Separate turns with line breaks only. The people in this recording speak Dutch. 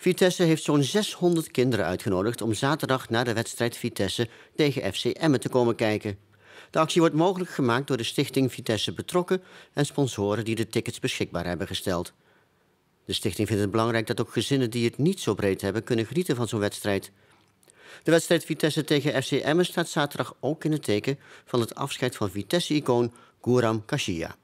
Vitesse heeft zo'n 600 kinderen uitgenodigd om zaterdag naar de wedstrijd Vitesse tegen FC Emmen te komen kijken. De actie wordt mogelijk gemaakt door de stichting Vitesse Betrokken en sponsoren die de tickets beschikbaar hebben gesteld. De stichting vindt het belangrijk dat ook gezinnen die het niet zo breed hebben kunnen genieten van zo'n wedstrijd. De wedstrijd Vitesse tegen FC Emmen staat zaterdag ook in het teken van het afscheid van Vitesse-icoon Guram Kashia.